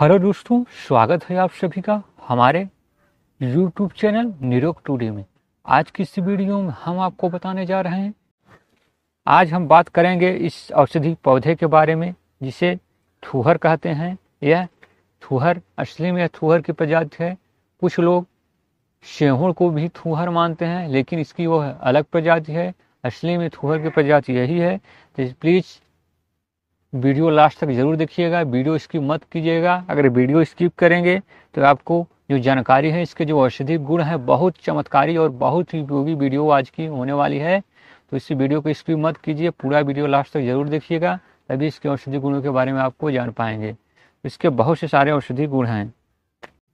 hello दोस्तों स्वागत है आप सभी का हमारे यूट्यूब चैनल निरोग टूडे में आज की इस वीडियो में हम आपको बताने जा रहे हैं आज हम बात करेंगे इस औषधि पौधे के बारे में जिसे थूहर कहते हैं यह थूहर असली में थूहर की प्रजाति है कुछ लोग सेहुड़ को भी थूहर मानते हैं लेकिन इसकी वो अलग प्रजाति है असली में थूहर की प्रजाति यही है प्लीज़ तो वीडियो लास्ट तक ज़रूर देखिएगा वीडियो स्किप मत कीजिएगा अगर वीडियो स्किप करेंगे तो आपको जो जानकारी है इसके जो औषधि गुण है बहुत चमत्कारी और बहुत ही उपयोगी वीडियो आज की होने वाली है तो इस वीडियो को स्किप मत कीजिए पूरा वीडियो लास्ट तक ज़रूर देखिएगा तभी इसके औषधि गुणों के बारे में आपको जान पाएंगे तो इसके बहुत से सारे औषधि गुण हैं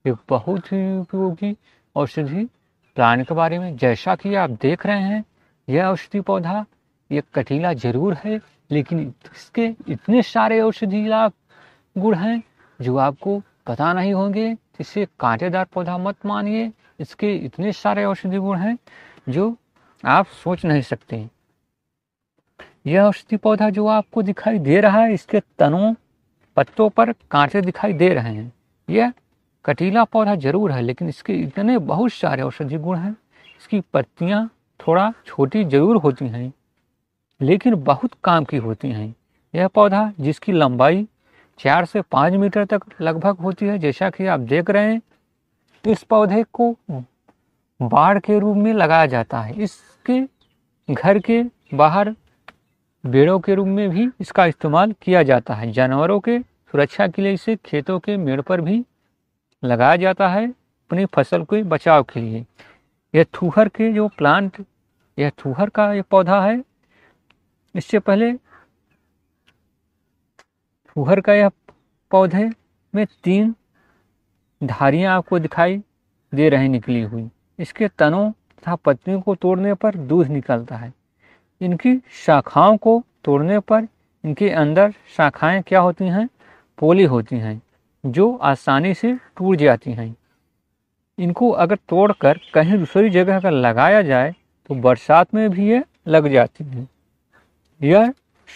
एक बहुत ही उपयोगी औषधि प्लान के बारे में जैसा कि आप देख रहे हैं यह औषधि पौधा ये कटीला ज़रूर है लेकिन इसके इतने सारे औषधि लाभ गुण हैं जो आपको पता नहीं होंगे इसे कांटेदार पौधा मत मानिए इसके इतने सारे औषधि गुण हैं जो आप सोच नहीं सकते यह औषधि पौधा जो आपको दिखाई दे रहा है इसके तनों पत्तों पर कांटे दिखाई दे रहे हैं यह कटीला पौधा जरूर है लेकिन इसके इतने बहुत सारे औषधि गुण हैं इसकी पत्तियाँ थोड़ा छोटी जरूर होती हैं लेकिन बहुत काम की होती हैं यह पौधा जिसकी लंबाई चार से पाँच मीटर तक लगभग होती है जैसा कि आप देख रहे हैं इस पौधे को बाढ़ के रूप में लगाया जाता है इसके घर के बाहर बेड़ों के रूप में भी इसका इस्तेमाल किया जाता है जानवरों के सुरक्षा के लिए इसे खेतों के मेड़ पर भी लगाया जाता है अपनी फसल के बचाव के लिए यह थूहर के जो प्लांट यह थूहर का यह पौधा है इससे पहले फूहर का यह पौधे में तीन धारियां आपको दिखाई दे रही निकली हुई इसके तनों तथा पत्तियों को तोड़ने पर दूध निकलता है इनकी शाखाओं को तोड़ने पर इनके अंदर शाखाएं क्या होती हैं पोली होती हैं जो आसानी से टूट जाती हैं इनको अगर तोड़कर कहीं दूसरी जगह अगर लगाया जाए तो बरसात में भी ये लग जाती हैं यह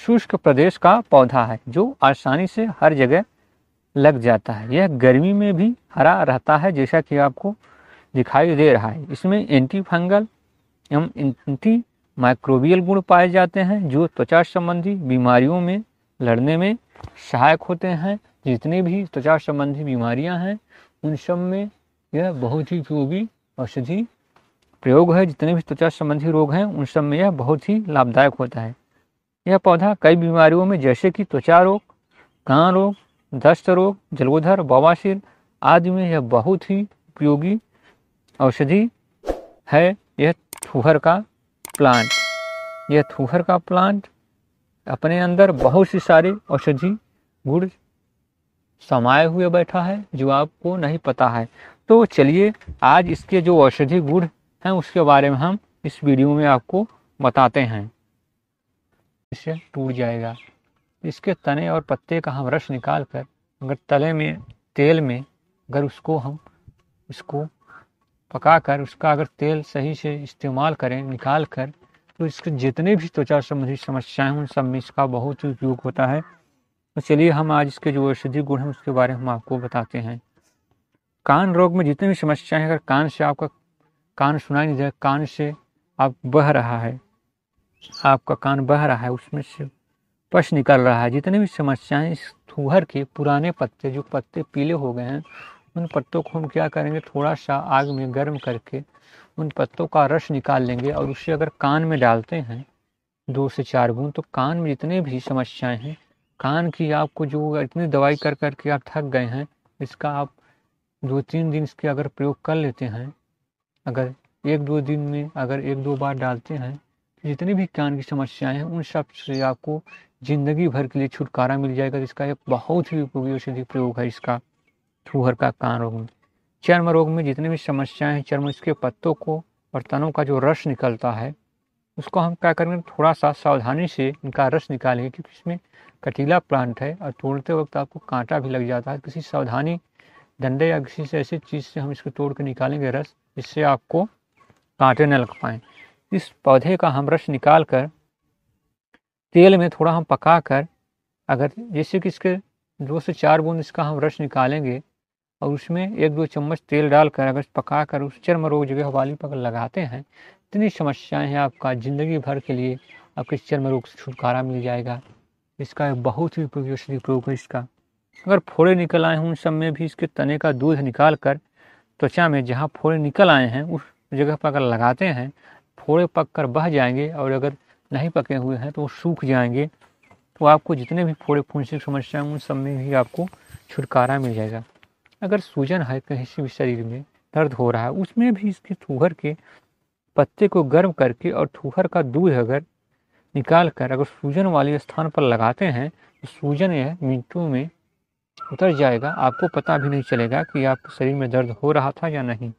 शुष्क प्रदेश का पौधा है जो आसानी से हर जगह लग जाता है यह गर्मी में भी हरा रहता है जैसा कि आपको दिखाई दे रहा है इसमें एंटी फंगल एवं एंटी माइक्रोबियल गुण पाए जाते हैं जो त्वचा संबंधी बीमारियों में लड़ने में सहायक होते हैं जितने भी त्वचा संबंधी बीमारियां हैं उन सब में यह बहुत ही उपयोगी औषधि प्रयोग है जितने भी त्वचा संबंधी रोग हैं उन सब में यह बहुत ही लाभदायक होता है यह पौधा कई बीमारियों में जैसे कि त्वचा रोग कान रोग दस्त रोग जलोधर बवासीर आदि में यह बहुत ही उपयोगी औषधि है यह थूहर का प्लांट यह थूहर का प्लांट अपने अंदर बहुत सी सारे औषधि गुण समाये हुए बैठा है जो आपको नहीं पता है तो चलिए आज इसके जो औषधि गुण हैं उसके बारे में हम इस वीडियो में आपको बताते हैं से टूट जाएगा इसके तने और पत्ते का हम रस निकाल कर अगर तले में तेल में अगर उसको हम इसको पका कर उसका अगर तेल सही से इस्तेमाल करें निकाल कर तो इसके जितने भी त्वचा संबंधी समस्याएं उन सब में इसका बहुत ही उपयोग होता है तो चलिए हम आज इसके जो औषधि गुण हैं उसके बारे में हम आपको बताते हैं कान रोग में जितनी भी समस्याएं अगर कान से आपका कान सुनाई नहीं दे कान से आप बह रहा है आपका कान बह रहा है उसमें से पश निकल रहा है जितने भी समस्याएं इस थूहर के पुराने पत्ते जो पत्ते पीले हो गए हैं उन पत्तों को हम क्या करेंगे थोड़ा सा आग में गर्म करके उन पत्तों का रस निकाल लेंगे और उसे अगर कान में डालते हैं दो से चार बूंद तो कान में जितने भी समस्याएं हैं कान की आपको जो इतनी दवाई कर कर के आप थक गए हैं इसका आप दो तीन दिन इसके अगर प्रयोग कर लेते हैं अगर एक दो दिन में अगर एक दो बार डालते हैं जितनी भी ज्ञान की समस्याएं हैं उन सब से आपको ज़िंदगी भर के लिए छुटकारा मिल जाएगा इसका एक बहुत ही उपयोगी औषधि प्रयोग है इसका थूहर का कान रोग में चर्म रोग में जितनी भी समस्याएं हैं चर्म इसके पत्तों को और तनों का जो रस निकलता है उसको हम क्या करेंगे थोड़ा सा सावधानी से इनका रस निकालेंगे क्योंकि इसमें कटीला प्लांट है और तोड़ते वक्त आपको कांटा भी लग जाता है किसी सावधानी डंडे या किसी से ऐसी चीज़ से हम इसको तोड़ के निकालेंगे रस जिससे आपको कांटे न लग पाएँ इस पौधे का हम रस निकाल कर तेल में थोड़ा हम पका कर अगर जैसे कि इसके दो से चार बूंद इसका हम रस निकालेंगे और उसमें एक दो चम्मच तेल डालकर अगर पका कर उस चर्म रोग जगह वाली पर लगाते हैं इतनी समस्याएं हैं आपका ज़िंदगी भर के लिए आपके चर्म रोग से छुटकारा मिल जाएगा इसका बहुत ही उपयोगी औषधि प्रयोग है इसका अगर फोड़े निकल आए हैं उन सब में भी इसके तने का दूध निकाल कर त्वचा में जहाँ फोड़े निकल आए हैं उस जगह पर अगर लगाते हैं थोड़े पक कर बह जाएंगे और अगर नहीं पके हुए हैं तो वो सूख जाएंगे तो आपको जितने भी फोड़े फुंसी की समस्या उन सब में भी आपको छुटकारा मिल जाएगा अगर सूजन है कहीं से भी शरीर में दर्द हो रहा है उसमें भी इसके थूहर के पत्ते को गर्म करके और थूहर का दूध अगर निकाल कर अगर सूजन वाले स्थान पर लगाते हैं तो सूजन यह मिनटों में उतर जाएगा आपको पता भी नहीं चलेगा कि आपके शरीर में दर्द हो रहा था या नहीं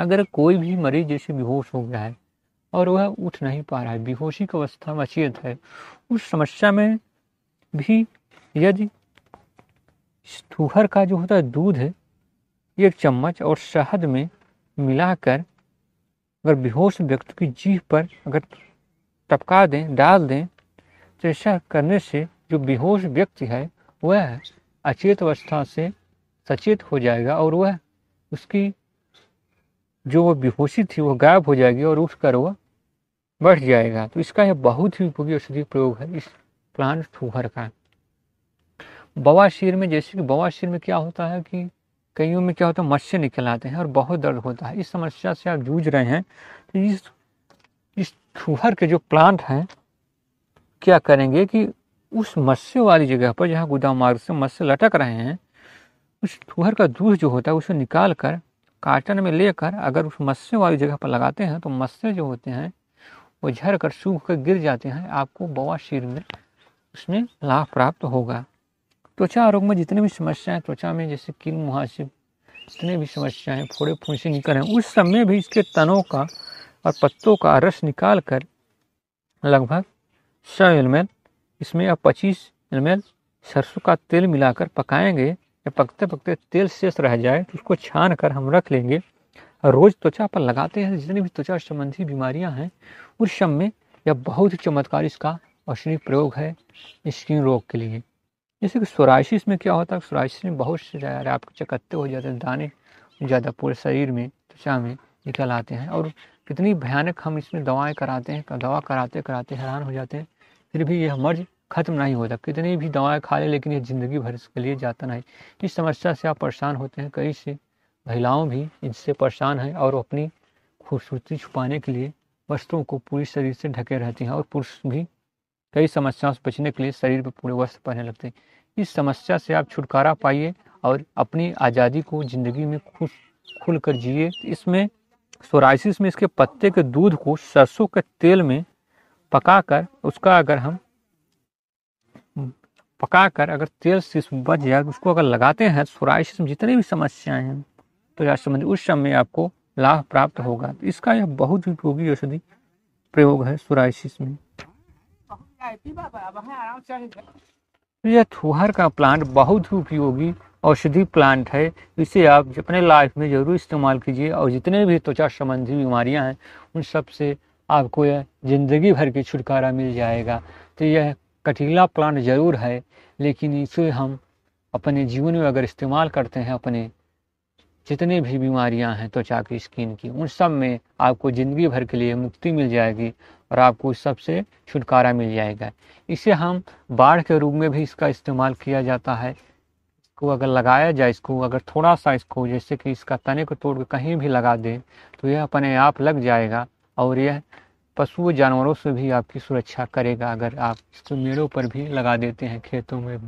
अगर कोई भी मरीज जैसे बेहोश हो गया है और वह उठ नहीं पा रहा है बेहोशी की अवस्था मचियत है उस समस्या में भी यदि थूहर का जो होता है दूध है एक चम्मच और शहद में मिलाकर अगर बेहोश व्यक्ति की जीह पर अगर टपका दें डाल दें तो ऐसा करने से जो बेहोश व्यक्ति है वह अचेत अवस्था से सचेत हो जाएगा और वह उसकी जो वो बेहोशी थी वो गायब हो जाएगी और उठ कर वह बढ़ जाएगा तो इसका यह बहुत ही उपयोगी औषधि प्रयोग है इस प्लांट थूहर का बवासीर में जैसे कि बवासीर में क्या होता है कि कईयों में क्या होता है मच्छर निकल आते हैं और बहुत दर्द होता है इस समस्या से आप जूझ रहे हैं तो इस इस थूहर के जो प्लांट हैं क्या करेंगे कि उस मत्स्य वाली जगह पर जहाँ गुदा मार्ग से मत्स्य लटक रहे हैं उस थूहर का दूध जो होता है उसे निकाल कर काटन में लेकर अगर उस मस्से वाली जगह पर लगाते हैं तो मस्से जो होते हैं वो झर कर सूख कर गिर जाते हैं आपको बवासीर में उसमें लाभ प्राप्त होगा त्वचा आरोग में जितने भी समस्याएं त्वचा में जैसे किल मुहासिब जितने भी समस्याएं फोड़े फूसे निकल हैं उस समय भी इसके तनों का और पत्तों का रस निकाल कर लगभग सौ एल इसमें अब पच्चीस एल सरसों का तेल मिलाकर पकाएंगे या पकते पकते तेल शेष रह जाए तो उसको छान कर हम रख लेंगे रोज़ त्वचा पर लगाते हैं जितनी भी त्वचा संबंधी बीमारियां हैं उस शम में यह बहुत ही चमत्कार इसका औषधि प्रयोग है स्किन रोग के लिए जैसे कि सोराइसिस में क्या होता है सोराइसिस में बहुत से आपके चकत्ते हो जाते हैं दाने ज़्यादा पूरे शरीर में त्वचा में निकल आते हैं और कितनी भयानक हम इसमें दवाएं कराते हैं दवा कराते कराते हैरान हो जाते हैं फिर भी यह मर्ज ख़त्म नहीं होता कितनी भी दवाएं खा लें लेकिन ये ज़िंदगी भर इसके लिए जाता नहीं इस समस्या से आप परेशान होते हैं कई से महिलाओं भी इनसे परेशान हैं और अपनी खूबसूरती छुपाने के लिए वस्त्रों को पूरी शरीर से ढके रहती हैं और पुरुष भी कई समस्याओं से बचने के लिए शरीर पर पूरे वस्त्र पहने लगते हैं इस समस्या से आप छुटकारा पाइए और अपनी आज़ादी को ज़िंदगी में खुश खुल कर जिए इसमें सोराइसिस में इसके पत्ते के दूध को सरसों के तेल में पकाकर उसका अगर हम पका कर अगर तेल से बच जाए उसको अगर लगाते हैं सुराई से जितनी भी समस्याएं हैं तो यह समझ उस समय आपको लाभ प्राप्त होगा तो इसका यह बहुत उपयोगी औषधि प्रयोग है सुराइसिस में तो यह थुहर का प्लांट बहुत ही उपयोगी औषधि प्लांट है इसे आप अपने लाइफ में जरूर इस्तेमाल कीजिए और जितने भी त्वचा संबंधी बीमारियां हैं उन सब से आपको यह ज़िंदगी भर के छुटकारा मिल जाएगा तो यह कटीला प्लांट ज़रूर है लेकिन इसे हम अपने जीवन में अगर इस्तेमाल करते हैं अपने जितने भी बीमारियां हैं त्वचा की स्किन की उन सब में आपको ज़िंदगी भर के लिए मुक्ति मिल जाएगी और आपको उस सब से छुटकारा मिल जाएगा इसे हम बाढ़ के रूप में भी इसका इस्तेमाल किया जाता है इसको अगर लगाया जाए इसको अगर थोड़ा सा इसको जैसे कि इसका तने को तोड़ कर कहीं भी लगा दें तो यह अपने आप लग जाएगा और यह पशु जानवरों से भी आपकी सुरक्षा करेगा अगर आप इसको मेड़ों पर भी लगा देते हैं खेतों में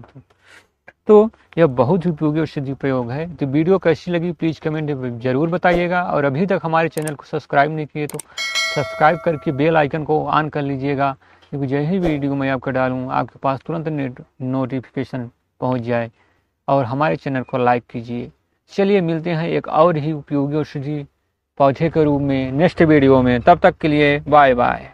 तो यह बहुत ही उपयोगी औषधि प्रयोग है तो वीडियो कैसी लगी प्लीज़ कमेंट ज़रूर बताइएगा और अभी तक हमारे चैनल को सब्सक्राइब नहीं किए तो सब्सक्राइब करके बेल आइकन को ऑन कर लीजिएगा क्योंकि ही वीडियो मैं आपका डालूँ आपके पास तुरंत नोटिफिकेशन पहुँच जाए और हमारे चैनल को लाइक कीजिए चलिए मिलते हैं एक और ही उपयोगी औषधि पौधे के रूप में नेक्स्ट वीडियो में तब तक के लिए बाय बाय